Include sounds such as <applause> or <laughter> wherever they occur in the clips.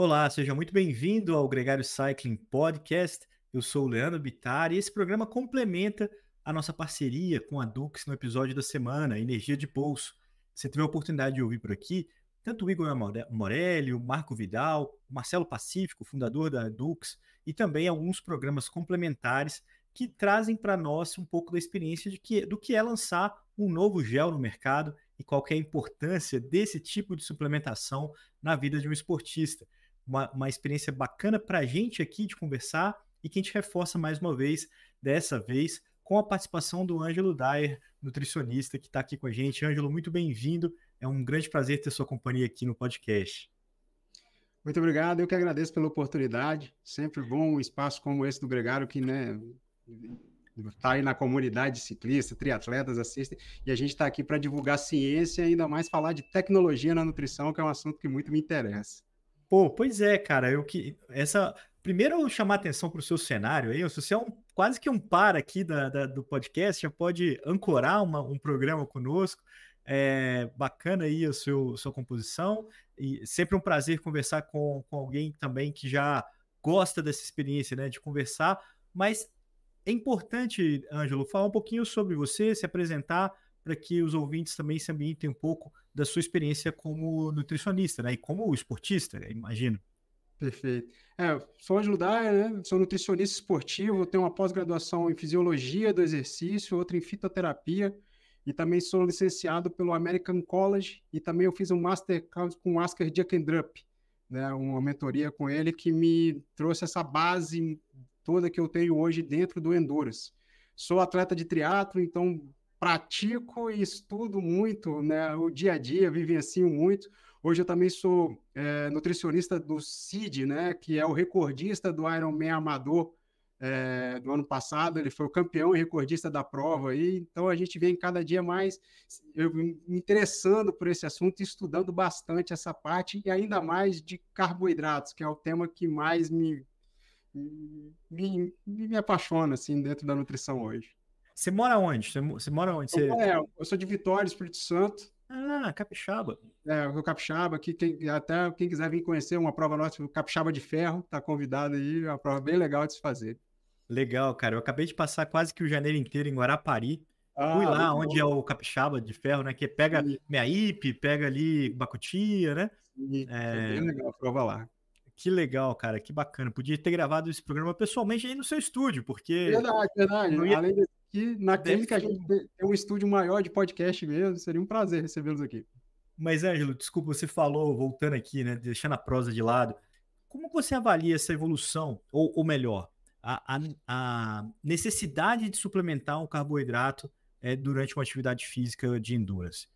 Olá, seja muito bem-vindo ao Gregário Cycling Podcast. Eu sou o Leandro Bittar e esse programa complementa a nossa parceria com a Dux no episódio da semana, Energia de Pulso. Você teve a oportunidade de ouvir por aqui tanto o Igor Morelli, o Marco Vidal, o Marcelo Pacífico, fundador da Dux, e também alguns programas complementares que trazem para nós um pouco da experiência de que, do que é lançar um novo gel no mercado e qual é a importância desse tipo de suplementação na vida de um esportista uma, uma experiência bacana para a gente aqui de conversar e que a gente reforça mais uma vez, dessa vez, com a participação do Ângelo Dyer, nutricionista, que está aqui com a gente. Ângelo, muito bem-vindo. É um grande prazer ter sua companhia aqui no podcast. Muito obrigado, eu que agradeço pela oportunidade. Sempre bom um espaço como esse do Gregário, que né, está aí na comunidade ciclista, triatletas assistem, e a gente está aqui para divulgar ciência e ainda mais falar de tecnologia na nutrição, que é um assunto que muito me interessa. Pô, pois é, cara, eu que essa primeiro eu chamar atenção para o seu cenário aí, se você é um, quase que um par aqui da, da, do podcast, já pode ancorar uma, um programa conosco. É, bacana aí a seu, sua composição e sempre um prazer conversar com, com alguém também que já gosta dessa experiência, né, de conversar, mas é importante, Ângelo, falar um pouquinho sobre você, se apresentar para que os ouvintes também se ambientem um pouco da sua experiência como nutricionista, né? E como esportista, imagino. Perfeito. É, sou Ângelo Daia, né? sou nutricionista esportivo, tenho uma pós-graduação em fisiologia do exercício, outra em fitoterapia, e também sou licenciado pelo American College, e também eu fiz um master com o Oscar Jackendrup, né? uma mentoria com ele que me trouxe essa base toda que eu tenho hoje dentro do Endurance. Sou atleta de triatlo, então pratico e estudo muito, né? O dia a dia, vivencio muito. Hoje eu também sou é, nutricionista do CID, né? Que é o recordista do Ironman Amador é, do ano passado. Ele foi o campeão e recordista da prova. E, então a gente vem cada dia mais eu, me interessando por esse assunto, estudando bastante essa parte e ainda mais de carboidratos, que é o tema que mais me, me, me apaixona assim, dentro da nutrição hoje. Você mora onde? Você, mora onde? Você... É, eu sou de Vitória, Espírito Santo. Ah, Capixaba. É, o Capixaba, que quem, até quem quiser vir conhecer uma prova nossa, o Capixaba de Ferro, tá convidado aí, é uma prova bem legal de se fazer. Legal, cara. Eu acabei de passar quase que o janeiro inteiro em Guarapari. Ah, Fui lá onde é bom. é o Capixaba de Ferro, né? Que pega Meiaípe, pega ali Bacutia, né? Sim, é... é bem legal a prova lá. Que legal, cara, que bacana. Podia ter gravado esse programa pessoalmente aí no seu estúdio, porque. Verdade, verdade. ia... Além desse que na clínica a gente tem um estúdio maior de podcast mesmo, seria um prazer recebê-los aqui. Mas, Ângelo, desculpa, você falou, voltando aqui, né, deixando a prosa de lado, como você avalia essa evolução, ou, ou melhor, a, a, a, necessidade de suplementar um carboidrato é, durante uma atividade física de endurance?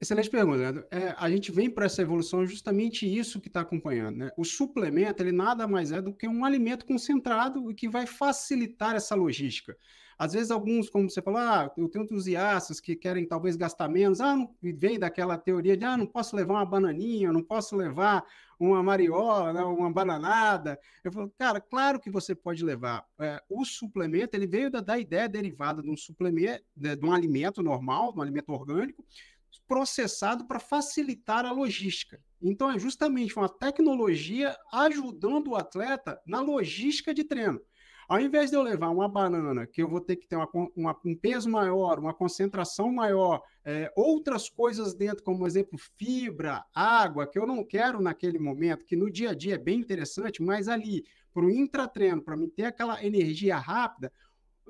Excelente pergunta, Leandro. É, a gente vem para essa evolução justamente isso que está acompanhando. Né? O suplemento, ele nada mais é do que um alimento concentrado que vai facilitar essa logística. Às vezes, alguns, como você falou, ah, eu tenho entusiastas que querem talvez gastar menos, ah, não, vem daquela teoria de, ah, não posso levar uma bananinha, não posso levar uma mariola, né, uma bananada. Eu falo, cara, claro que você pode levar. É, o suplemento, ele veio da, da ideia derivada de um suplemento, de, né, de um alimento normal, de um alimento orgânico, processado para facilitar a logística. Então, é justamente uma tecnologia ajudando o atleta na logística de treino. Ao invés de eu levar uma banana, que eu vou ter que ter uma, uma, um peso maior, uma concentração maior, é, outras coisas dentro, como exemplo, fibra, água, que eu não quero naquele momento, que no dia a dia é bem interessante, mas ali, para o intratreino, para mim ter aquela energia rápida,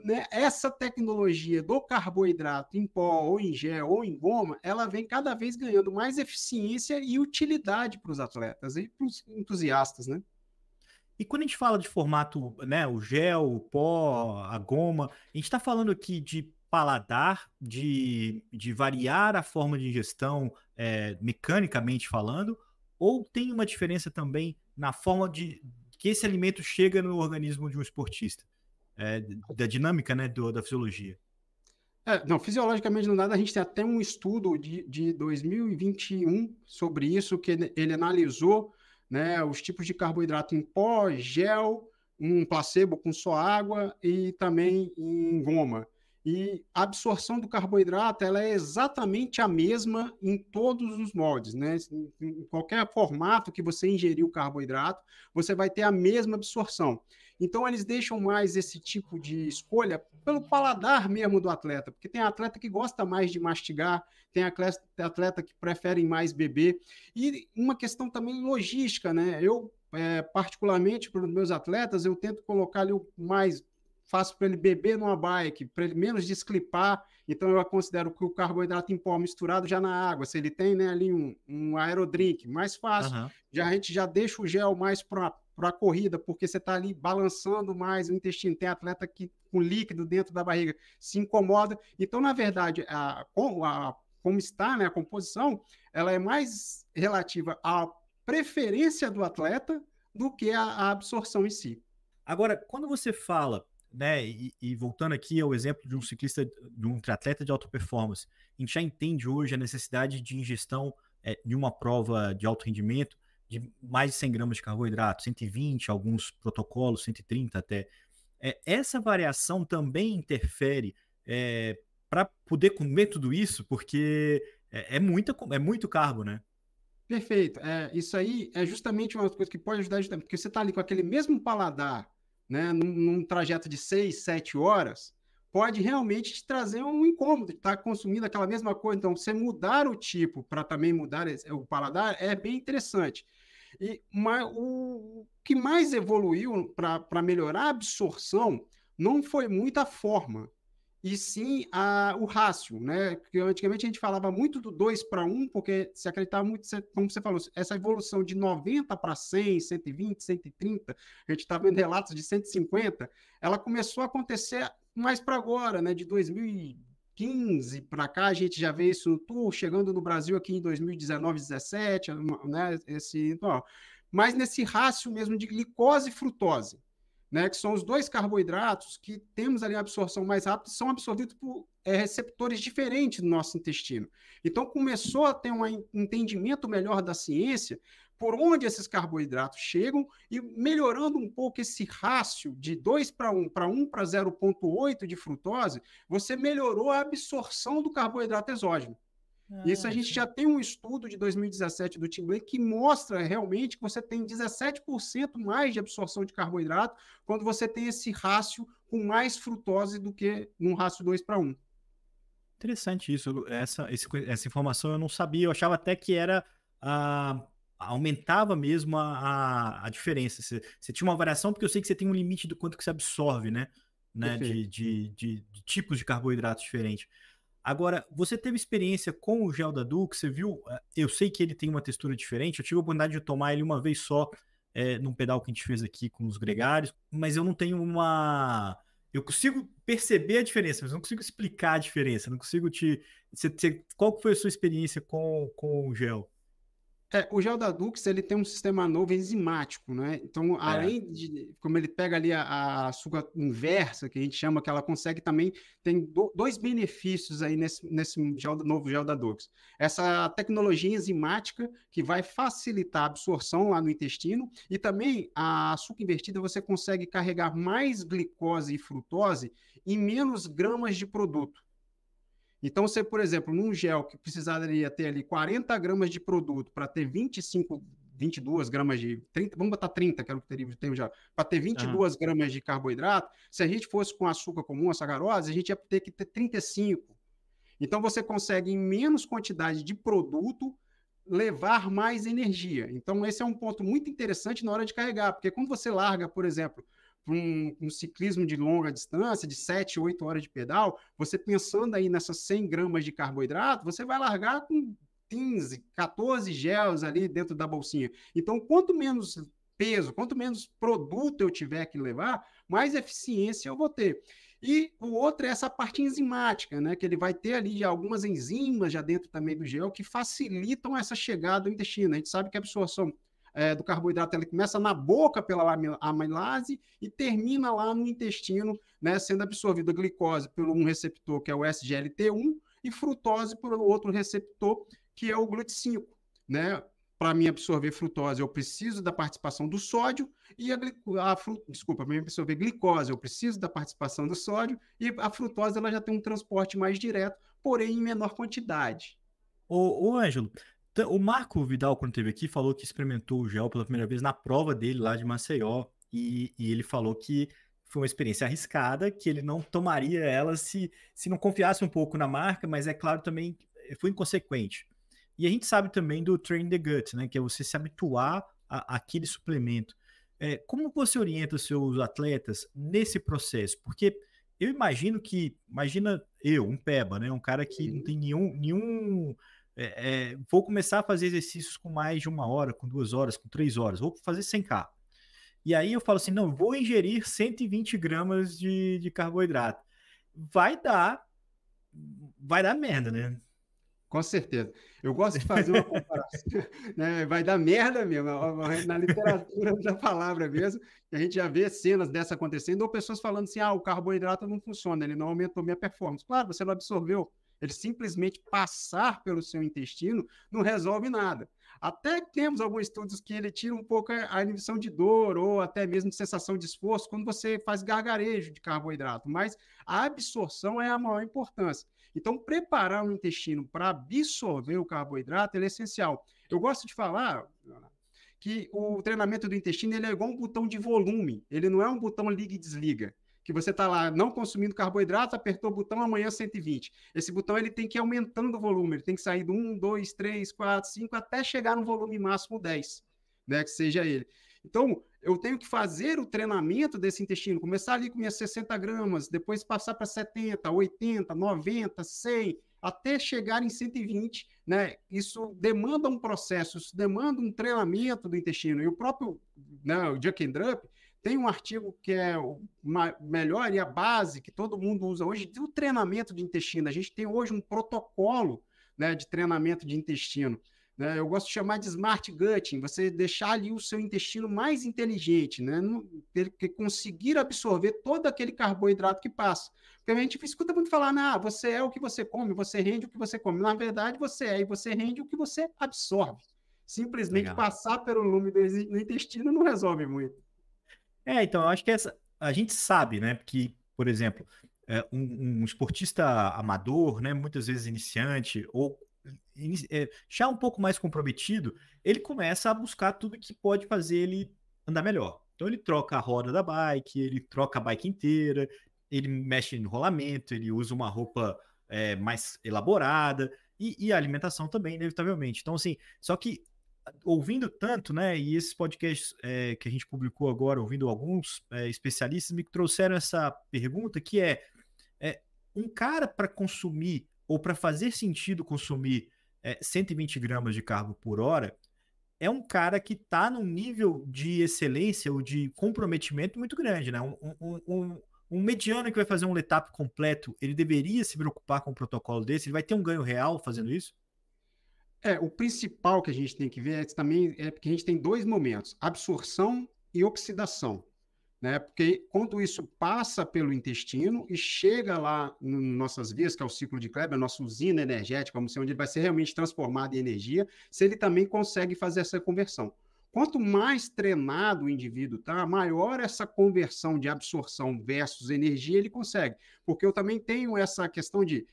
né, essa tecnologia do carboidrato em pó, ou em gel, ou em goma, ela vem cada vez ganhando mais eficiência e utilidade para os atletas e para os entusiastas, né? E quando a gente fala de formato, né, o gel, o pó, a goma, a gente está falando aqui de paladar, de, de variar a forma de ingestão é, mecanicamente falando, ou tem uma diferença também na forma de que esse alimento chega no organismo de um esportista? é, da dinâmica né, do, da fisiologia. É, não, fisiologicamente não nada, a gente tem até um estudo de, de 2021 sobre isso, que ele, analisou né, os tipos de carboidrato em pó, gel, um placebo com só água e também em goma e a absorção do carboidrato ela é exatamente a mesma em todos os moldes, né? Em qualquer formato que você ingerir o carboidrato, você vai ter a mesma absorção. Então eles deixam mais esse tipo de escolha pelo paladar mesmo do atleta, porque tem atleta que gosta mais de mastigar, tem atleta que preferem mais beber e uma questão também logística, né? Eu é, particularmente para os meus atletas, eu tento colocar ali o mais faço para ele beber numa bike, para ele menos desclipar. Então eu considero que o carboidrato em pó misturado já na água, se ele tem né, ali um, um aerodrink, mais fácil. Uhum. Já a gente já deixa o gel mais para a corrida, porque você está ali balançando mais o intestino. Tem atleta que com líquido dentro da barriga se incomoda. Então, na verdade, a, a como está né, a composição, ela é mais relativa à preferência do atleta do que à absorção em si. Agora, quando você fala né? E, e, voltando aqui ao exemplo de um ciclista, de um triatleta de alta performance, a gente já entende hoje a necessidade de ingestão é, de uma prova de alto rendimento de mais de 100 gramas de carboidrato, 120, alguns protocolos, 130 até. É, essa variação também interfere é, eh, para poder comer tudo isso, porque é, é, muita, é muito carbo, né? Perfeito. É, isso aí é justamente uma coisa que pode ajudar, porque você está ali com aquele mesmo paladar né, num, num trajeto de seis, sete horas, pode realmente te trazer um incômodo, estar tá consumindo aquela mesma coisa. Então, você mudar o tipo para também mudar o paladar é bem interessante. E uma, o que mais evoluiu para melhorar a absorção não foi muita forma, e sim a, o rácio, né? Porque antigamente a gente falava muito do 2 para 1, porque se acreditava muito, como você falou, essa evolução de 90 para 100, 120, 130, a gente está vendo relatos de 150, ela começou a acontecer mais para agora, né? De 2015 para cá, a gente já vê isso no tour, chegando no Brasil aqui em 2019, 17, né? Esse, então, ó. Mas nesse rácio mesmo de glicose e frutose, né, que são os dois carboidratos que temos ali a absorção mais rápida, são absorvidos por é, receptores diferentes do nosso intestino. Então, começou a ter um entendimento melhor da ciência por onde esses carboidratos chegam e melhorando um pouco esse rácio de 2 para 1 para 1 para 0,8 de frutose, você melhorou a absorção do carboidrato exógeno. Ah, Isso a ah, gente já tem um estudo de 2017 do Tim que mostra realmente que você tem 17% mais de absorção de carboidrato quando você tem esse rácio com mais frutose do que um rácio 2 para 1. Interessante isso. Essa, esse, essa informação eu não sabia. Eu achava até que era ah, aumentava mesmo a, a, a diferença. Você, você, tinha uma variação, porque eu sei que você tem um limite do quanto que você absorve, né? né? De, de, de, de tipos de carboidratos diferentes. Agora, você teve experiência com o gel da Duke, você viu? Eh, eu sei que ele tem uma textura diferente, eu tive a oportunidade de tomar ele uma vez só é, num pedal que a gente fez aqui com os uhum. gregários, mas eu não tenho uma. Eu consigo perceber a diferença, mas não consigo explicar a diferença, não consigo te. Você cê... Qual foi a sua experiência com, com o gel? É, o gel da Dux ele tem um sistema novo enzimático, né? Então, é. além de como ele pega ali a, a inversa, que a gente chama, que ela consegue também, tem do, dois benefícios aí nesse, nesse gel, novo gel da Dux. Essa tecnologia enzimática que vai facilitar a absorção lá no intestino e também a açúcar invertida você consegue carregar mais glicose e frutose em menos gramas de produto. Então, você, por exemplo, num gel que precisaria ter ali 40 gramas de produto para ter 25, 22 gramas de. 30, vamos botar 30, que é o que teria tempo já. Para ter 22 uhum. gramas de carboidrato, se a gente fosse com açúcar comum, a sacarose, a gente ia ter que ter 35. Então, você consegue, em menos quantidade de produto, levar mais energia. Então, esse é um ponto muito interessante na hora de carregar, porque quando você larga, por exemplo, para um, um, ciclismo de longa distância, de 7, 8 horas de pedal, você pensando aí nessas 100 gramas de carboidrato, você vai largar com 15, 14 gels ali dentro da bolsinha. Então, quanto menos peso, quanto menos produto eu tiver que levar, mais eficiência eu vou ter. E o outro é essa parte enzimática, né? Que ele vai ter ali algumas enzimas já dentro também do gel que facilitam essa chegada ao intestino. A gente sabe que a absorção é, do carboidrato, ela começa na boca pela amilase e termina lá no intestino, né, sendo absorvida a glicose por um receptor que é o SGLT1 e frutose por outro receptor que é o GLUT5, né? Para mim absorver frutose, eu preciso da participação do sódio e a, a desculpa, para mim absorver glicose, eu preciso da participação do sódio e a frutose ela já tem um transporte mais direto, porém em menor quantidade. Ô, ô Ângelo, o Marco Vidal, quando esteve aqui, falou que experimentou o gel pela primeira vez na prova dele lá de Maceió. E, e, ele falou que foi uma experiência arriscada, que ele não tomaria ela se, se não confiasse um pouco na marca, mas é claro também eh, foi inconsequente. E a gente sabe também do train the gut, né, que é você se habituar àquele suplemento. É, como você orienta os seus atletas nesse processo? Porque eu imagino que, imagina eu, um peba, né, um cara que não uhum. tem nenhum, nenhum é, é, vou começar a fazer exercícios com mais de uma hora, com duas horas, com três horas, vou fazer 100K. E aí eu falo assim: não, vou ingerir 120 gramas de, de carboidrato. Vai dar, vai dar merda, né? Com certeza. Eu gosto de fazer uma comparação. <laughs> né? Vai dar merda mesmo, é na literatura da é palavra mesmo. A gente já vê cenas dessa acontecendo, ou pessoas falando assim: ah, o carboidrato não funciona, ele não aumentou minha performance. Claro, você não absorveu ele simplesmente passar pelo seu intestino não resolve nada. Até temos alguns estudos que ele tira um pouco a inibição de dor ou até mesmo sensação de esforço quando você faz gargarejo de carboidrato, mas a absorção é a maior importância. Então, preparar o intestino para absorver o carboidrato é essencial. Eu gosto de falar que o treinamento do intestino ele é igual um botão de volume, ele não é um botão liga e desliga que você está lá não consumindo carboidrato, apertou o botão, amanhã 120. Esse botão ele tem que ir aumentando o volume, ele tem que sair do 1, 2, 3, 4, 5, até chegar no volume máximo 10, né, que seja ele. Então, eu tenho que fazer o treinamento desse intestino, começar ali com minhas 60 gramas, depois passar para 70, 80, 90, 100, até chegar em 120, né? Isso demanda um processo, isso demanda um treinamento do intestino. E o próprio, né, o Jack and tem um artigo que é o melhor e a base que todo mundo usa hoje do treinamento de intestino. A gente tem hoje um protocolo né, de treinamento de intestino. Né? Eu gosto de chamar de smart gutting, você deixar ali o seu intestino mais inteligente, né? que conseguir absorver todo aquele carboidrato que passa. Porque a gente escuta muito falar, né, ah, você é o que você come, você rende o que você come. Na verdade, você é e você rende o que você absorve. Simplesmente Legal. passar pelo lume do intestino não resolve muito. É, então, eu acho que essa, a gente sabe, né, que, por exemplo, é, um, um esportista amador, né, muitas vezes iniciante, ou é, já um pouco mais comprometido, ele começa a buscar tudo que pode fazer ele andar melhor. Então ele troca a roda da bike, ele troca a bike inteira, ele mexe no rolamento, ele usa uma roupa é, mais elaborada e, e, a alimentação também, inevitavelmente. Então, assim, só que ouvindo tanto, né? E esses podcasts é, que a gente publicou agora, ouvindo alguns é, especialistas, me trouxeram essa pergunta que é, é um cara para consumir ou para fazer sentido consumir 120 é, gramas de carbo por hora é um cara que está num nível de excelência ou de comprometimento muito grande, né? Um, um, um, um mediano que vai fazer um letap completo, ele deveria se preocupar com um protocolo desse? Ele vai ter um ganho real fazendo isso? É, o principal que a gente tem que ver é também é porque a gente tem dois momentos, absorção e oxidação, né? Porque quando isso passa pelo intestino e chega lá em nossas vias, que é o ciclo de Kleber, a nossa usina energética, vamos dizer, onde ele vai ser realmente transformado em energia, se ele também consegue fazer essa conversão. Quanto mais treinado o indivíduo está, maior essa conversão de absorção versus energia ele consegue. Porque eu também tenho essa questão de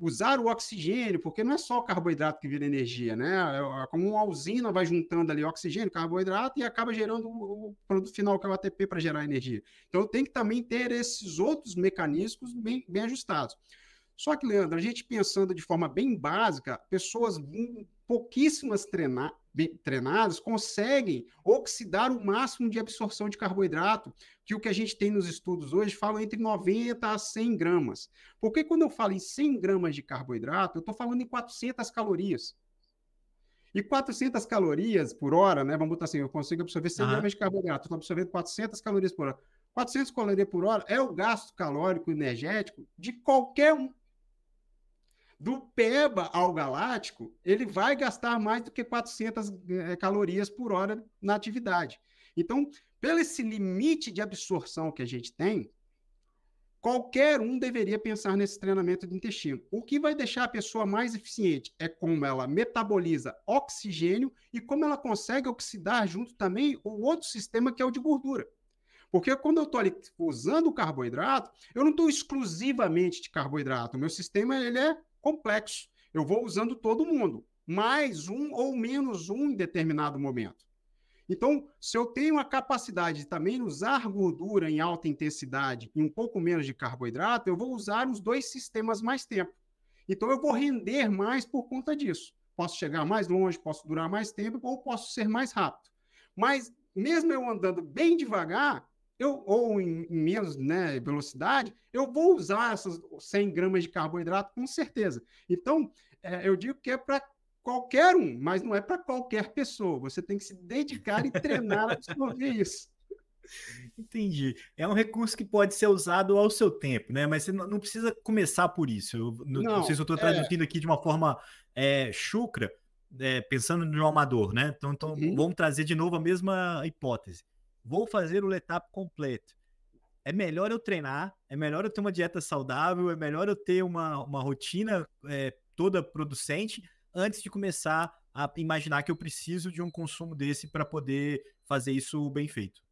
usar o oxigênio, porque não é só o carboidrato que vira energia, né? É, é como uma usina vai juntando ali oxigênio, carboidrato e acaba gerando o produto final, que é o ATP, para gerar energia. Então tem que também ter esses outros mecanismos bem, bem ajustados. Só que, Leandro, a gente pensando de forma bem básica, pessoas pouquíssimas treinar, treinados treinadas conseguem oxidar o máximo de absorção de carboidrato, que o que a gente tem nos estudos hoje fala entre 90 a 100 gramas. Porque quando eu falo em 100 gramas de carboidrato, eu estou falando em 400 calorias. E 400 calorias por hora, né? Vamos botar assim, eu consigo absorver 100 uhum. gramas de carboidrato, estou absorvendo 400 calorias por hora. 400 calorias por hora é o gasto calórico energético de qualquer um do Peba ao Galáctico, ele vai gastar mais do que 400 eh, calorias por hora na atividade. Então, pelo esse limite de absorção que a gente tem, qualquer um deveria pensar nesse treinamento do intestino. O que vai deixar a pessoa mais eficiente é como ela metaboliza oxigênio e como ela consegue oxidar junto também o outro sistema que é o de gordura. Porque quando eu estou usando o carboidrato, eu não estou exclusivamente de carboidrato. O meu sistema ele é complexo. Eu vou usando todo mundo, mais um ou menos um em determinado momento. Então, se eu tenho a capacidade de também usar gordura em alta intensidade e um pouco menos de carboidrato, eu vou usar os dois sistemas mais tempo. Então, eu vou render mais por conta disso. Posso chegar mais longe, posso durar mais tempo ou posso ser mais rápido. Mas, mesmo eu andando bem devagar, eu, ou em, em menos né, velocidade, eu vou usar essas 100 gramas de carboidrato com certeza. Então, é, eu digo que é para qualquer um, mas não é para qualquer pessoa. Você tem que se dedicar e treinar a absorver isso. Entendi. É um recurso que pode ser usado ao seu tempo, né? Mas você não precisa começar por isso. Eu, não, não, sei se eu estou é. traduzindo é... aqui de uma forma é, chucra, é, pensando no amador, né? Então, então uhum. vamos trazer de novo a mesma hipótese vou fazer o letap completo. É melhor eu treinar, é melhor eu ter uma dieta saudável, é melhor eu ter uma, uma rotina é, toda producente antes de começar a imaginar que eu preciso de um consumo desse para poder fazer isso bem feito.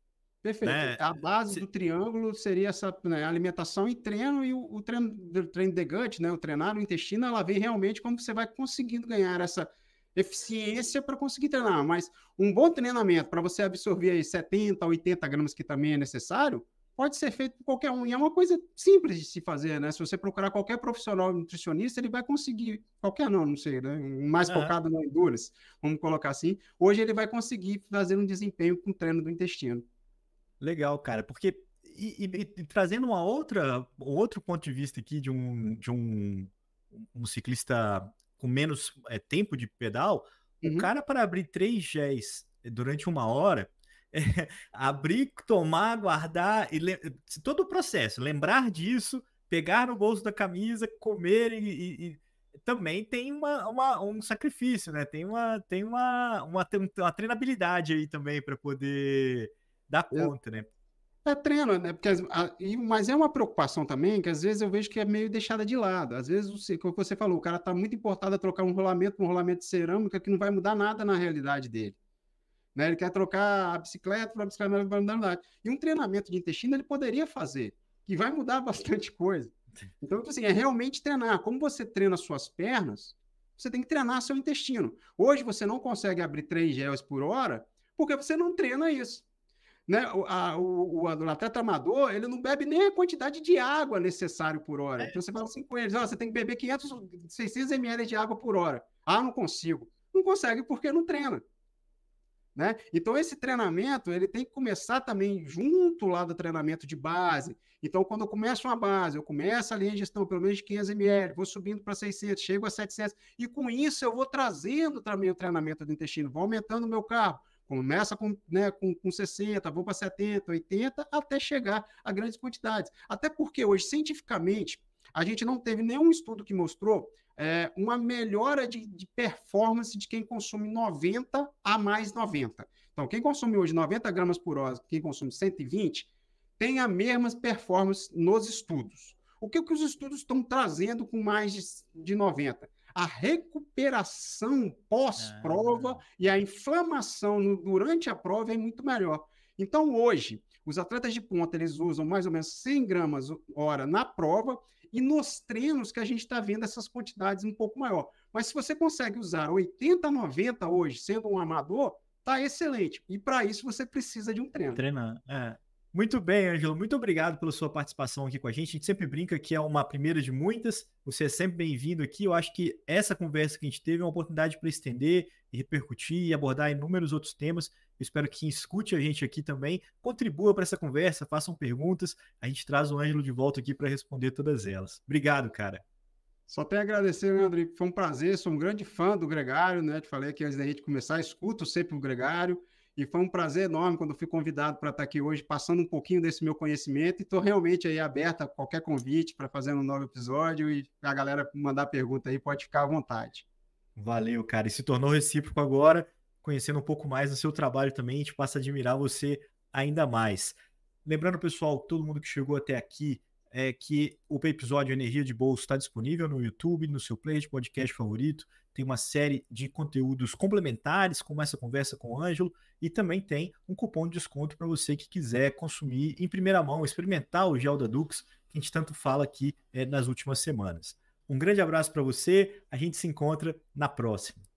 Perfeito. Né? A base Se... do triângulo seria essa né, alimentação e treino, e o, o treino do treino de gut, né, o treinar o intestino, ela vem realmente como você vai conseguindo ganhar essa eficiência para conseguir treinar, mas um bom treinamento para você absorver aí 70, 80 gramas que também é necessário, pode ser feito por qualquer um. E é uma coisa simples de se fazer, né? Se você procurar qualquer profissional nutricionista, ele vai conseguir, qualquer não, não sei, né? Mais é. focado no endurance, vamos colocar assim. Hoje ele vai conseguir fazer um desempenho com o treino do intestino. Legal, cara, porque. E, e, e trazendo uma outra, outro ponto de vista aqui de um, de um, um ciclista com menos é, tempo de pedal, uhum. o cara para abrir três géis eh, durante uma hora, é, <laughs> abrir, tomar, guardar, e eh, todo o processo, lembrar disso, pegar no bolso da camisa, comer e, e, e também tem uma, uma, um sacrifício, né? Tem uma, tem uma, uma, uma treinabilidade aí também para poder dar conta, eu, né? É, tá treino, né? Porque, a, mas é uma preocupação também que às vezes eu vejo que é meio deixada de lado. Às vezes, o você falou, o cara está muito importado a trocar um rolamento por um rolamento de cerâmica que não vai mudar nada na realidade dele. Né? Ele quer trocar a bicicleta para a bicicleta para nada. E um treinamento de intestino ele poderia fazer, que vai mudar <laughs> bastante coisa. Então, tipo assim, é realmente treinar. Como você treina suas pernas, você tem que treinar seu intestino. Hoje você não consegue abrir três gels por hora porque você não treina isso né, a, o, o, atleta amador, ele não bebe nem a quantidade de água necessária por hora. É. Então você fala assim com eles, ó, ah, você tem que beber 500, 600 ml de água por hora. Ah, não consigo. Não consegue porque não treina. Né? Então esse treinamento ele tem que começar também junto lá do treinamento de base. Então quando eu começo uma base, eu começo ali a gestão pelo menos de 500 ml, vou subindo para 600, chego a 700 e com isso eu vou trazendo também o treinamento do intestino, vou aumentando o meu carro Começa com, né, com, com 60, vão para 70, 80, até chegar a grandes quantidades. Até porque hoje, cientificamente, a gente não teve nenhum estudo que mostrou é, uma melhora de, de, performance de quem consome 90 a mais 90. Então, quem consome hoje 90 gramas por hora, quem consome 120, tem a mesma performance nos estudos. O que, que os estudos estão trazendo com mais de, de 90? a recuperação pós-prova ah. e a inflamação no, durante a prova é muito melhor. Então, hoje, os atletas de ponta, eles usam mais ou menos 100 gramas hora na prova e nos treinos que a gente está vendo essas quantidades um pouco maior. Mas se você consegue usar 80, 90 hoje, sendo um amador, tá excelente. E para isso você precisa de um treino. Treinar, é. Muito bem, Ângelo, muito obrigado pela sua participação aqui com a gente. A gente sempre brinca que é uma primeira de muitas. Você é sempre bem-vindo aqui. Eu acho que essa conversa que a gente teve é uma oportunidade para estender e repercutir e abordar inúmeros outros temas. Eu espero que quem escute a gente aqui também contribua para essa conversa, façam perguntas. A gente traz o Ângelo de volta aqui para responder todas elas. Obrigado, cara. Só tenho a agradecer, André? Foi um prazer, sou um grande fã do Gregário, né? Te falei que antes da gente começar, escuto sempre o Gregário. E foi um prazer enorme quando fui convidado para estar aqui hoje, passando um pouquinho desse meu conhecimento. E estou realmente aí aberta a qualquer convite para fazer um novo episódio e a galera mandar pergunta aí, pode ficar à vontade. Valeu, cara. E se tornou recíproco agora, conhecendo um pouco mais do seu trabalho também, a gente passa a admirar você ainda mais. Lembrando, pessoal, todo mundo que chegou até aqui, é que o episódio Energia de Bolso está disponível no YouTube, no seu play de podcast favorito. Tem uma série de conteúdos complementares, como essa conversa com o Ângelo, e também tem um cupom de desconto para você que quiser consumir em primeira mão, experimentar o gel da Dux, que a gente tanto fala aqui é, nas últimas semanas. Um grande abraço para você, a gente se encontra na próxima.